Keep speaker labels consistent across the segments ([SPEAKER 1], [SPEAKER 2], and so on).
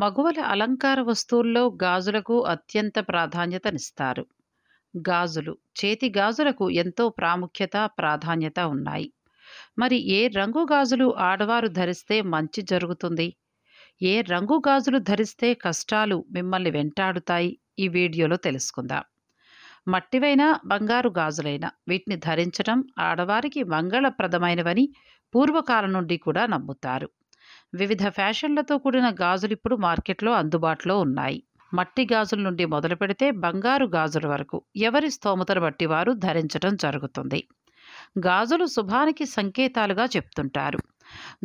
[SPEAKER 1] మగువల అలంకార వస్తువుల్లో గాజులకు అత్యంత ప్రాధాన్యతనిస్తారు గాజులు చేతి గాజులకు ఎంతో ప్రాముఖ్యత ప్రాధాన్యత ఉన్నాయి మరి ఏ రంగు గాజులు ఆడవారు ధరిస్తే మంచి జరుగుతుంది ఏ రంగు గాజులు ధరిస్తే కష్టాలు మిమ్మల్ని వెంటాడుతాయి ఈ వీడియోలో తెలుసుకుందాం మట్టివైన బంగారు గాజులైన వీటిని ధరించడం ఆడవారికి మంగళప్రదమైనవని పూర్వకాలం నుండి కూడా నమ్ముతారు వివిధ ఫ్యాషన్లతో కూడిన గాజులు ఇప్పుడు మార్కెట్లో అందుబాటులో ఉన్నాయి మట్టి గాజుల నుండి మొదలు పెడితే బంగారు గాజుల వరకు ఎవరి స్తోమతను బట్టి వారు ధరించడం జరుగుతుంది గాజులు శుభానికి సంకేతాలుగా చెప్తుంటారు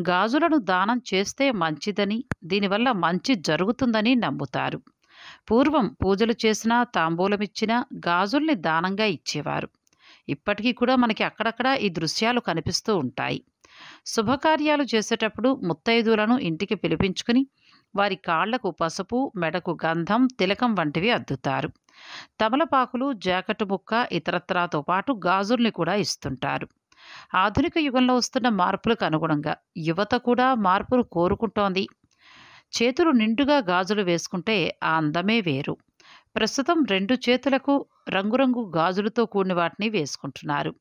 [SPEAKER 1] గాజులను దానం చేస్తే మంచిదని దీనివల్ల మంచి జరుగుతుందని నమ్ముతారు పూర్వం పూజలు చేసినా తాంబూలమిచ్చినా గాజుల్ని దానంగా ఇచ్చేవారు ఇప్పటికీ కూడా మనకి అక్కడక్కడ ఈ దృశ్యాలు కనిపిస్తూ ఉంటాయి శుభకార్యాలు చేసేటప్పుడు ముత్తైదులను ఇంటికి పిలిపించుకుని వారి కాళ్లకు పసుపు మెడకు గంధం తిలకం వంటివి అద్దుతారు తమలపాకులు జాకెట్టు ముక్క ఇతరత్రాతో పాటు గాజుల్ని కూడా ఇస్తుంటారు ఆధునిక యుగంలో వస్తున్న మార్పులకు అనుగుణంగా యువత కూడా మార్పులు కోరుకుంటోంది చేతులు నిండుగా గాజులు వేసుకుంటే ఆ అందమే వేరు ప్రస్తుతం రెండు చేతులకు రంగురంగు గాజులతో కూడిన వాటిని వేసుకుంటున్నారు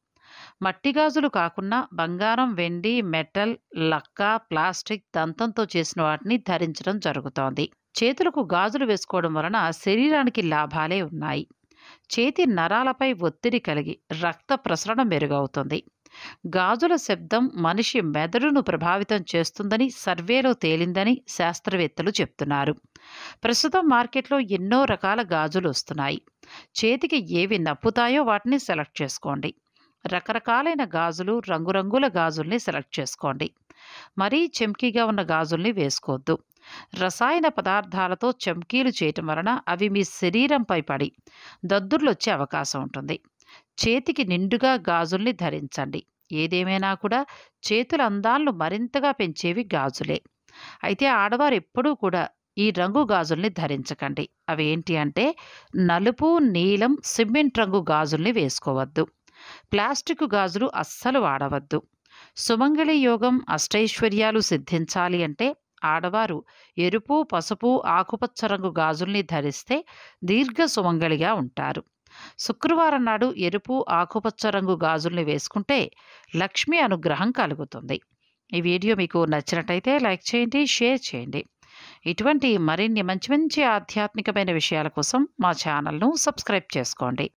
[SPEAKER 1] మట్టి గాజులు కాకుండా బంగారం వెండి మెటల్ లక్క ప్లాస్టిక్ దంతంతో చేసిన వాటిని ధరించడం జరుగుతోంది చేతులకు గాజులు వేసుకోవడం వలన శరీరానికి లాభాలే ఉన్నాయి చేతి నరాలపై ఒత్తిడి కలిగి రక్త ప్రసరణ మెరుగవుతుంది గాజుల శబ్దం మనిషి మెదడును ప్రభావితం చేస్తుందని సర్వేలో తేలిందని శాస్త్రవేత్తలు చెప్తున్నారు ప్రస్తుతం మార్కెట్లో ఎన్నో రకాల గాజులు వస్తున్నాయి చేతికి ఏవి నప్పుతాయో వాటిని సెలెక్ట్ చేసుకోండి రకరకాలైన గాజులు రంగురంగుల గాజుల్ని సెలెక్ట్ చేసుకోండి మరీ చెంకీగా ఉన్న గాజుల్ని వేసుకోవద్దు రసాయన పదార్థాలతో చెంకీలు చేయటం వలన అవి మీ శరీరంపై పడి దద్దుర్లు వచ్చే అవకాశం ఉంటుంది చేతికి నిండుగా గాజుల్ని ధరించండి ఏదేమైనా కూడా చేతుల అందాలను మరింతగా పెంచేవి గాజులే అయితే ఆడవారు ఎప్పుడూ కూడా ఈ రంగు గాజుల్ని ధరించకండి అవి ఏంటి అంటే నలుపు నీలం సిమెంట్ రంగు గాజుల్ని వేసుకోవద్దు ప్లాస్టిక్ గాజులు అస్సలు వాడవద్దు సుమంగళి యోగం అష్టైశ్వర్యాలు సిద్ధించాలి అంటే ఆడవారు ఎరుపు పసుపు ఆకుపచ్చ రంగు గాజుల్ని ధరిస్తే దీర్ఘ సుమంగళిగా ఉంటారు శుక్రవారం నాడు ఎరుపు ఆకుపచ్చ రంగు గాజుల్ని వేసుకుంటే లక్ష్మి అనుగ్రహం కలుగుతుంది ఈ వీడియో మీకు నచ్చినట్టయితే లైక్ చేయండి షేర్ చేయండి ఇటువంటి మరిన్ని మంచి మంచి ఆధ్యాత్మికమైన విషయాల కోసం మా ఛానల్ను సబ్స్క్రైబ్ చేసుకోండి